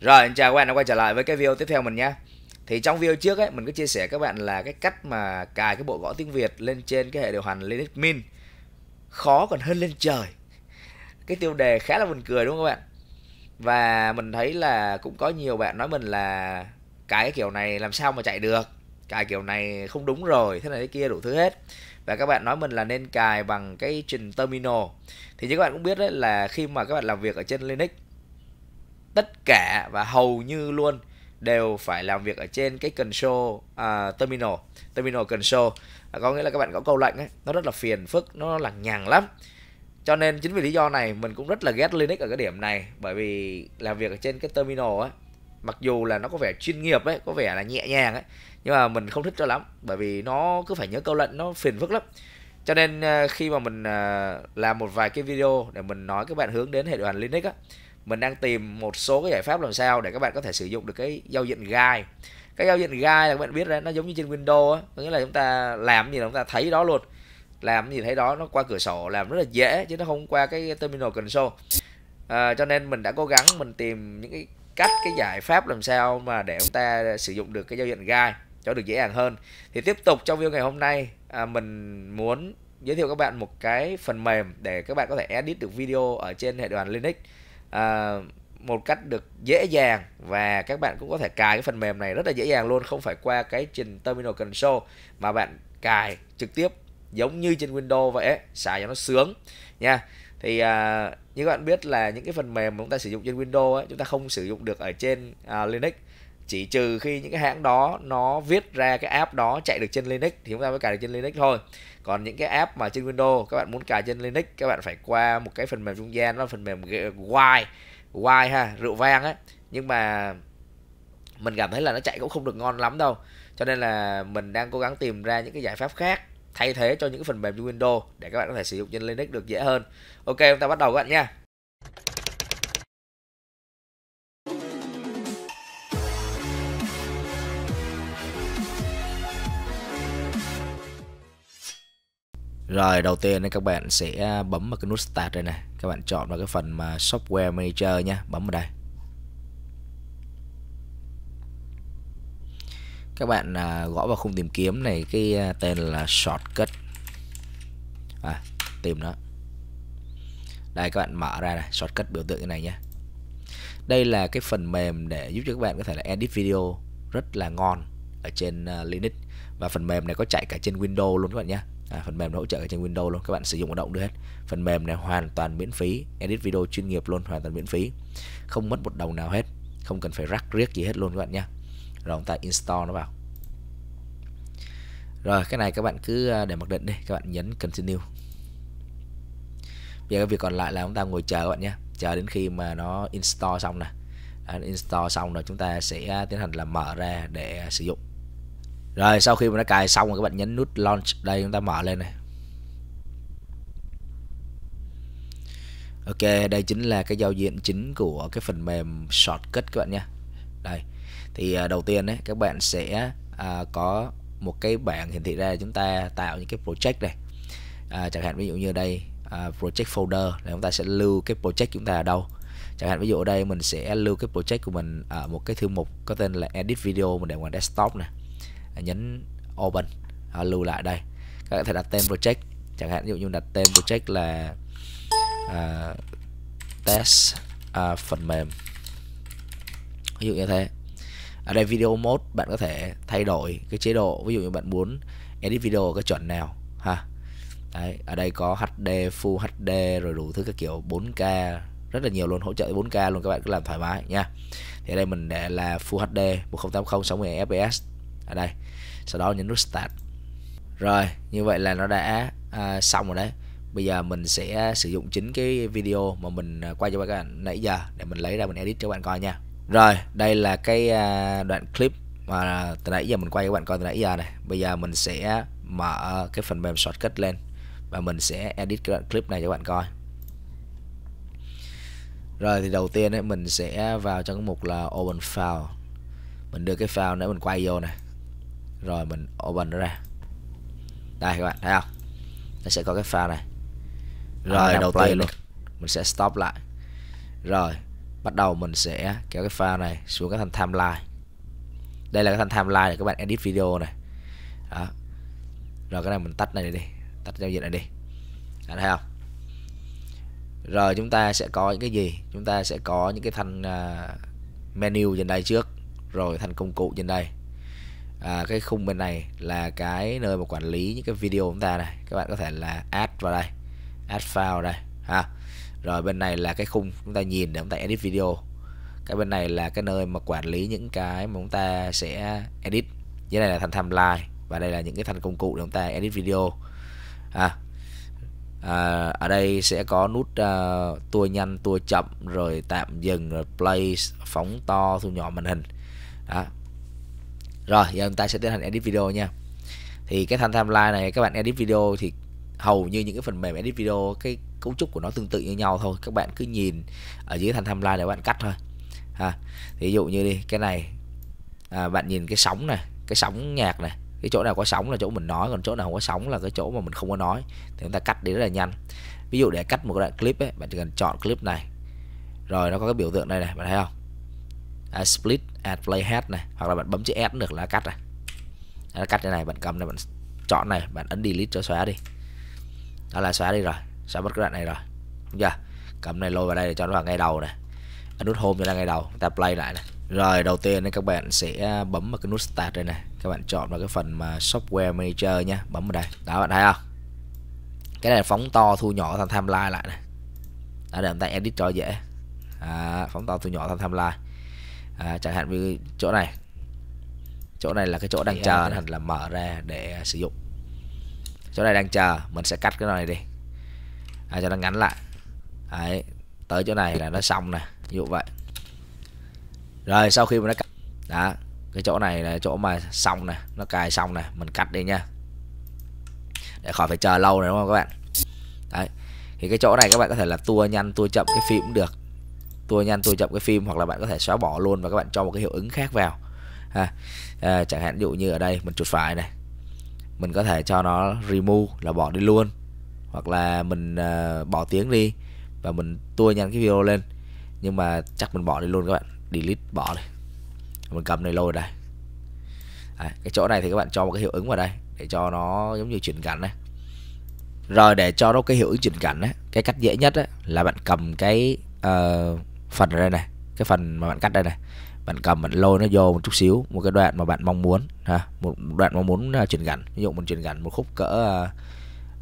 Rồi, chào các bạn đã quay trở lại với cái video tiếp theo mình nhé Thì trong video trước ấy, mình có chia sẻ các bạn là cái cách mà cài cái bộ gõ tiếng Việt lên trên cái hệ điều hành Linux Mint Khó còn hơn lên trời Cái tiêu đề khá là buồn cười đúng không các bạn Và mình thấy là cũng có nhiều bạn nói mình là cái kiểu này làm sao mà chạy được Cài kiểu này không đúng rồi, thế này thế kia đủ thứ hết và các bạn nói mình là nên cài bằng cái trình terminal thì như các bạn cũng biết đấy là khi mà các bạn làm việc ở trên Linux tất cả và hầu như luôn đều phải làm việc ở trên cái console à, terminal terminal console à, có nghĩa là các bạn có câu lệnh ấy nó rất là phiền phức nó là nhằng lắm cho nên chính vì lý do này mình cũng rất là ghét Linux ở cái điểm này bởi vì làm việc ở trên cái terminal á, mặc dù là nó có vẻ chuyên nghiệp ấy có vẻ là nhẹ nhàng ấy nhưng mà mình không thích cho lắm bởi vì nó cứ phải nhớ câu lệnh nó phiền phức lắm cho nên à, khi mà mình à, làm một vài cái video để mình nói các bạn hướng đến hệ điều hành Linux á mình đang tìm một số cái giải pháp làm sao để các bạn có thể sử dụng được cái giao diện gai, cái giao diện gai là các bạn biết đấy nó giống như trên Windows á nghĩa là chúng ta làm gì là chúng ta thấy đó luôn làm gì thấy đó nó qua cửa sổ làm rất là dễ chứ nó không qua cái terminal console à, cho nên mình đã cố gắng mình tìm những cái cách cái giải pháp làm sao mà để chúng ta sử dụng được cái giao diện gai cho được dễ dàng hơn thì tiếp tục trong video ngày hôm nay à, mình muốn giới thiệu các bạn một cái phần mềm để các bạn có thể edit được video ở trên hệ điều hành Linux à, một cách được dễ dàng và các bạn cũng có thể cài cái phần mềm này rất là dễ dàng luôn không phải qua cái trình terminal console mà bạn cài trực tiếp giống như trên Windows vậy xài cho nó sướng nha thì à, như các bạn biết là những cái phần mềm mà chúng ta sử dụng trên Windows ấy, chúng ta không sử dụng được ở trên à, Linux chỉ trừ khi những cái hãng đó nó viết ra cái app đó chạy được trên Linux thì chúng ta mới cài được trên Linux thôi còn những cái app mà trên Windows các bạn muốn cài trên Linux các bạn phải qua một cái phần mềm trung gian đó là phần mềm Wine, Wine ha rượu vang á nhưng mà mình cảm thấy là nó chạy cũng không được ngon lắm đâu cho nên là mình đang cố gắng tìm ra những cái giải pháp khác thay thế cho những phần mềm trên Windows để các bạn có thể sử dụng trên Linux được dễ hơn ok chúng ta bắt đầu các bạn nha Rồi đầu tiên thì các bạn sẽ à, bấm vào cái nút Start đây này Các bạn chọn vào cái phần mà Software Manager nha Bấm vào đây Các bạn à, gõ vào khung tìm kiếm này cái à, tên là Shortcut à, Tìm nó Đây các bạn mở ra này Shortcut biểu tượng như này nhé Đây là cái phần mềm để giúp cho các bạn có thể là edit video rất là ngon ở trên Linux và phần mềm này có chạy cả trên Windows luôn các bạn nhé à, phần mềm nó hỗ trợ trên Windows luôn các bạn sử dụng hoạt động được hết phần mềm này hoàn toàn miễn phí edit video chuyên nghiệp luôn hoàn toàn miễn phí không mất một đồng nào hết không cần phải rắc riết gì hết luôn các bạn nhé rồi chúng ta install nó vào rồi cái này các bạn cứ à, để mặc định đi các bạn nhấn continue bây giờ cái việc còn lại là chúng ta ngồi chờ các bạn nhé chờ đến khi mà nó install xong nè à, install xong rồi chúng ta sẽ à, tiến hành là mở ra để sử dụng rồi sau khi mà nó cài xong rồi các bạn nhấn nút launch đây chúng ta mở lên này ok đây chính là cái giao diện chính của cái phần mềm shortcut các bạn nha đây thì à, đầu tiên đấy các bạn sẽ à, có một cái bảng hiển thị ra chúng ta tạo những cái project này à, chẳng hạn ví dụ như đây à, project folder là chúng ta sẽ lưu cái project chúng ta ở đâu chẳng hạn ví dụ ở đây mình sẽ lưu cái project của mình ở một cái thư mục có tên là edit video mình để ngoài desktop này nhấn open à, lưu lại đây các bạn có thể đặt tên project chẳng hạn ví dụ như đặt tên project là à, test à, phần mềm ví dụ như thế ở đây video mode bạn có thể thay đổi cái chế độ ví dụ như bạn muốn edit video cái chuẩn nào ha Đấy, ở đây có HD, Full HD rồi đủ thứ các kiểu 4K rất là nhiều luôn hỗ trợ 4K luôn các bạn cứ làm thoải mái nha thì ở đây mình để là Full HD 1080 60 fps ở đây sau đó nhấn nút start rồi như vậy là nó đã à, xong rồi đấy bây giờ mình sẽ sử dụng chính cái video mà mình à, quay cho các bạn nãy giờ để mình lấy ra mình edit cho các bạn coi nha rồi đây là cái à, đoạn clip mà từ nãy giờ mình quay cho các bạn coi từ nãy giờ này bây giờ mình sẽ mở cái phần mềm shortcut lên và mình sẽ edit cái đoạn clip này cho các bạn coi rồi thì đầu tiên ấy, mình sẽ vào trong cái mục là open file mình đưa cái file nữa mình quay vô này rồi mình open ra đây các bạn thấy không nó sẽ có cái file này à, rồi đầu tiên luôn mình sẽ stop lại rồi bắt đầu mình sẽ kéo cái file này xuống cái thành timeline đây là cái thành timeline để các bạn edit video này đó rồi cái này mình tắt này đi tắt giao diện này đi đó, thấy không rồi chúng ta sẽ có những cái gì chúng ta sẽ có những cái thanh uh, menu trên đây trước rồi thành công cụ trên đây à, cái khung bên này là cái nơi mà quản lý những cái video của chúng ta này các bạn có thể là add vào đây add file đây ha rồi bên này là cái khung chúng ta nhìn để chúng ta edit video cái bên này là cái nơi mà quản lý những cái mà chúng ta sẽ edit dưới này là thành timeline và đây là những cái thành công cụ để chúng ta edit video ha. à, ở đây sẽ có nút uh, tua nhanh tua chậm rồi tạm dừng rồi play phóng to thu nhỏ màn hình à, rồi giờ chúng ta sẽ tiến hành edit video nha thì cái thanh timeline này các bạn edit video thì hầu như những cái phần mềm edit video cái cấu trúc của nó tương tự như nhau thôi các bạn cứ nhìn ở dưới thanh timeline để bạn cắt thôi ha ví dụ như đi cái này à, bạn nhìn cái sóng này cái sóng nhạc này cái chỗ nào có sóng là chỗ mình nói còn chỗ nào không có sóng là cái chỗ mà mình không có nói thì chúng ta cắt đi rất là nhanh ví dụ để cắt một đoạn clip ấy bạn chỉ cần chọn clip này rồi nó có cái biểu tượng này này bạn thấy không à, split add playhead này hoặc là bạn bấm chữ S được là cắt rồi nó cắt cái này bạn cầm này bạn chọn này bạn ấn delete cho xóa đi đó là xóa đi rồi xóa mất cái đoạn này rồi đúng chưa cầm này lôi vào đây để cho nó vào ngay đầu này ấn nút home cho nó ngay đầu ta play lại này rồi đầu tiên các bạn sẽ à, bấm vào cái nút start đây này các bạn chọn vào cái phần mà software manager nhá bấm vào đây đó bạn thấy không cái này phóng to thu nhỏ thành timeline lại này đó để chúng ta edit cho dễ à, phóng to thu nhỏ thành timeline à, chẳng hạn như chỗ này chỗ này là cái chỗ đang à, chờ hẳn là mở ra để à, sử dụng chỗ này đang chờ mình sẽ cắt cái này đi à, cho nó ngắn lại Đấy, tới chỗ này là nó xong nè ví dụ vậy rồi sau khi mình nó cắt đó cái chỗ này là chỗ mà xong nè nó cài xong nè mình cắt đi nha để khỏi phải chờ lâu này đúng không các bạn đấy thì cái chỗ này các bạn có thể là tua nhanh tua chậm cái phím cũng được tua nhanh tua chậm cái phim hoặc là bạn có thể xóa bỏ luôn và các bạn cho một cái hiệu ứng khác vào ha à, chẳng hạn dụ như ở đây mình chuột phải này mình có thể cho nó remove là bỏ đi luôn hoặc là mình uh, bỏ tiếng đi và mình tua nhanh cái video lên nhưng mà chắc mình bỏ đi luôn các bạn delete bỏ đi mình cầm này lôi đây à, cái chỗ này thì các bạn cho một cái hiệu ứng vào đây để cho nó giống như chuyển cảnh này rồi để cho nó cái hiệu ứng chuyển cảnh á cái cách dễ nhất á là bạn cầm cái uh, phần ở đây này cái phần mà bạn cắt đây này bạn cầm bạn lôi nó vô một chút xíu một cái đoạn mà bạn mong muốn ha một đoạn mong muốn uh, chuyển gắn ví dụ mình chuyển gắn một khúc cỡ uh,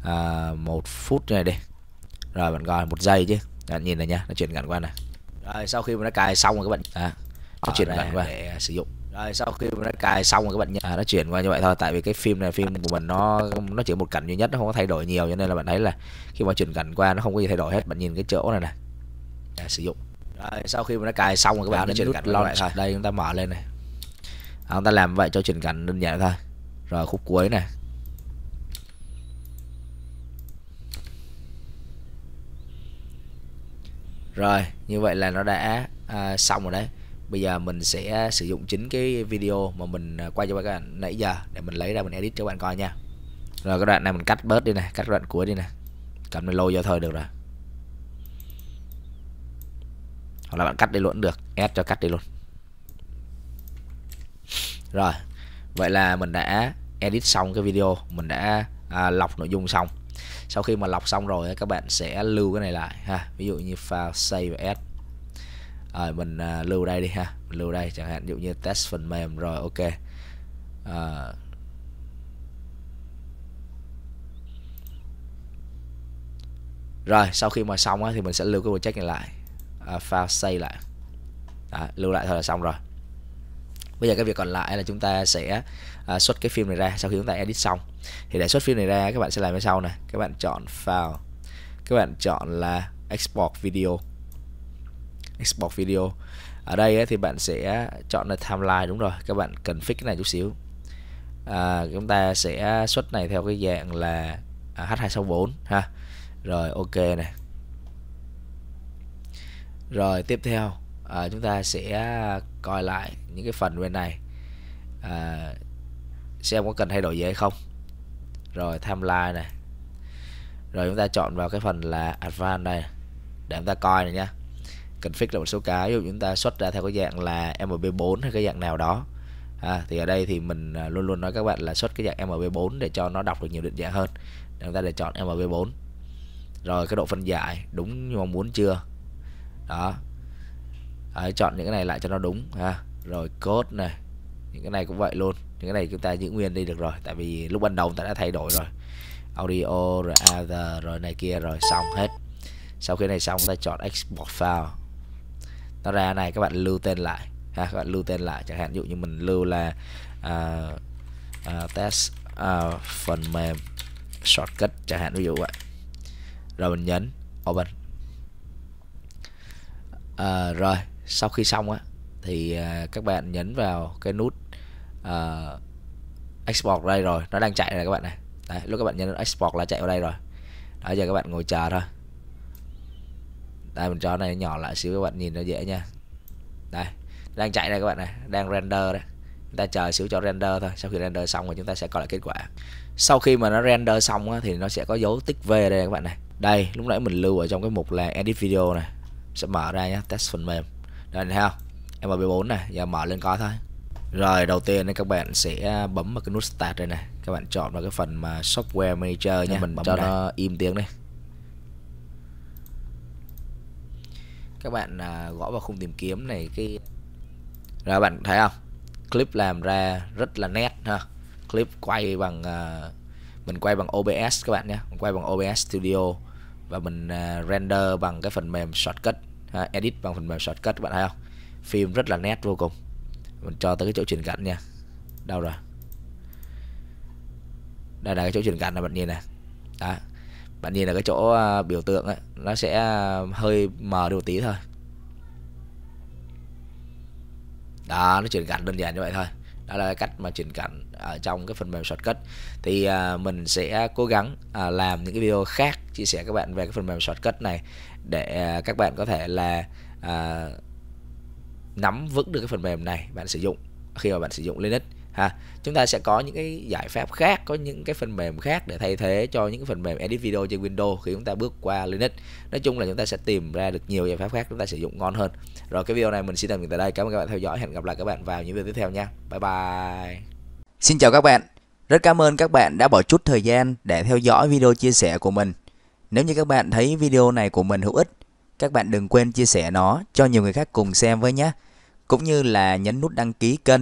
uh, một phút này đi rồi bạn gọi một giây chứ bạn nhìn này nhá nó chuyển gắn qua này rồi sau khi mà nó cài xong rồi các bạn à, nó chuyển gắn qua để sử dụng rồi sau khi mà nó cài xong rồi các bạn nhá à, nó chuyển qua như vậy thôi tại vì cái phim này phim của mình nó nó chỉ một cảnh duy nhất nó không có thay đổi nhiều cho nên là bạn thấy là khi mà chuyển gắn qua nó không có gì thay đổi hết bạn nhìn cái chỗ này này à, sử dụng rồi sau khi mà nó cài xong rồi các bạn đến chuyển cảnh lại thôi đây chúng ta mở lên này à, chúng ta làm vậy cho chuyển cảnh đơn giản thôi rồi khúc cuối này rồi như vậy là nó đã à, xong rồi đấy bây giờ mình sẽ sử dụng chính cái video mà mình à, quay cho các bạn nãy giờ để mình lấy ra mình edit cho các bạn coi nha rồi cái đoạn này mình cắt bớt đi này cắt đoạn cuối đi này cầm nó lôi vô thôi được rồi hoặc là bạn cắt đi luôn được add cho cắt đi luôn rồi vậy là mình đã edit xong cái video mình đã à, lọc nội dung xong sau khi mà lọc xong rồi các bạn sẽ lưu cái này lại ha ví dụ như file save và add rồi à, mình à, lưu đây đi ha mình lưu đây chẳng hạn ví dụ như test phần mềm rồi ok à, rồi sau khi mà xong á, thì mình sẽ lưu cái project này lại uh, file save lại Đó, lưu lại thôi là xong rồi bây giờ cái việc còn lại là chúng ta sẽ uh, xuất cái phim này ra sau khi chúng ta edit xong thì để xuất phim này ra các bạn sẽ làm như sau này các bạn chọn file các bạn chọn là export video export video ở đây ấy, thì bạn sẽ chọn là timeline đúng rồi các bạn cần fix cái này chút xíu à, chúng ta sẽ xuất này theo cái dạng là à, H264 ha rồi ok này rồi tiếp theo à, chúng ta sẽ coi lại những cái phần bên này à, xem có cần thay đổi gì hay không rồi timeline này rồi chúng ta chọn vào cái phần là advanced đây để chúng ta coi này nhé. config là một số cái ví dụ chúng ta xuất ra theo cái dạng là mp4 hay cái dạng nào đó à, thì ở đây thì mình à, luôn luôn nói các bạn là xuất cái dạng mp4 để cho nó đọc được nhiều định dạng hơn để chúng ta để chọn mp4 rồi cái độ phân giải đúng như mong muốn chưa đó Đấy, chọn những cái này lại cho nó đúng ha rồi code này những cái này cũng vậy luôn những cái này chúng ta giữ nguyên đi được rồi tại vì lúc ban đầu ta đã thay đổi rồi audio rồi other rồi này kia rồi xong hết sau khi này xong ta chọn export file nó ra này các bạn lưu tên lại ha các bạn lưu tên lại chẳng hạn dụ như mình lưu là uh, uh, test uh, phần mềm shortcut chẳng hạn ví dụ vậy rồi mình nhấn open à, rồi sau khi xong á thì à, các bạn nhấn vào cái nút à, export đây rồi nó đang chạy này các bạn này Đấy, lúc các bạn nhấn export là chạy vào đây rồi đó giờ các bạn ngồi chờ thôi đây mình cho này nhỏ lại xíu các bạn nhìn nó dễ nha đây đang chạy đây các bạn này đang render đấy chúng ta chờ xíu cho render thôi sau khi render xong rồi chúng ta sẽ coi lại kết quả sau khi mà nó render xong á, thì nó sẽ có dấu tích V đây các bạn này đây lúc nãy mình lưu ở trong cái mục là edit video này sẽ mở ra nhé test phần mềm đây thấy không em 4 này giờ mở lên coi thôi rồi đầu tiên các bạn sẽ à, bấm vào cái nút start đây này các bạn chọn vào cái phần mà software manager nha mình bấm cho nó im tiếng đi các bạn à, gõ vào khung tìm kiếm này cái rồi bạn thấy không clip làm ra rất là nét ha clip quay bằng à, mình quay bằng OBS các bạn nhé quay bằng OBS Studio và mình à, render bằng cái phần mềm shortcut edit bằng phần mềm shortcut các bạn thấy không phim rất là nét vô cùng mình cho tới cái chỗ chuyển cảnh nha đâu rồi đây là cái chỗ chuyển cảnh là bạn nhìn này đó bạn nhìn là cái chỗ à, biểu tượng ấy, nó sẽ à, hơi mờ đi một tí thôi đó nó chuyển cảnh đơn giản như vậy thôi đó là cách mà chỉnh cảnh ở trong cái phần mềm shortcut thì à, mình sẽ cố gắng à, làm những cái video khác chia sẻ các bạn về cái phần mềm shortcut này để à, các bạn có thể là à, nắm vững được cái phần mềm này bạn sử dụng khi mà bạn sử dụng Linux ha chúng ta sẽ có những cái giải pháp khác có những cái phần mềm khác để thay thế cho những cái phần mềm edit video trên Windows khi chúng ta bước qua Linux nói chung là chúng ta sẽ tìm ra được nhiều giải pháp khác chúng ta sử dụng ngon hơn rồi cái video này mình xin tạm dừng tại đây cảm ơn các bạn theo dõi hẹn gặp lại các bạn vào những video tiếp theo nha bye bye xin chào các bạn rất cảm ơn các bạn đã bỏ chút thời gian để theo dõi video chia sẻ của mình nếu như các bạn thấy video này của mình hữu ích các bạn đừng quên chia sẻ nó cho nhiều người khác cùng xem với nhé cũng như là nhấn nút đăng ký kênh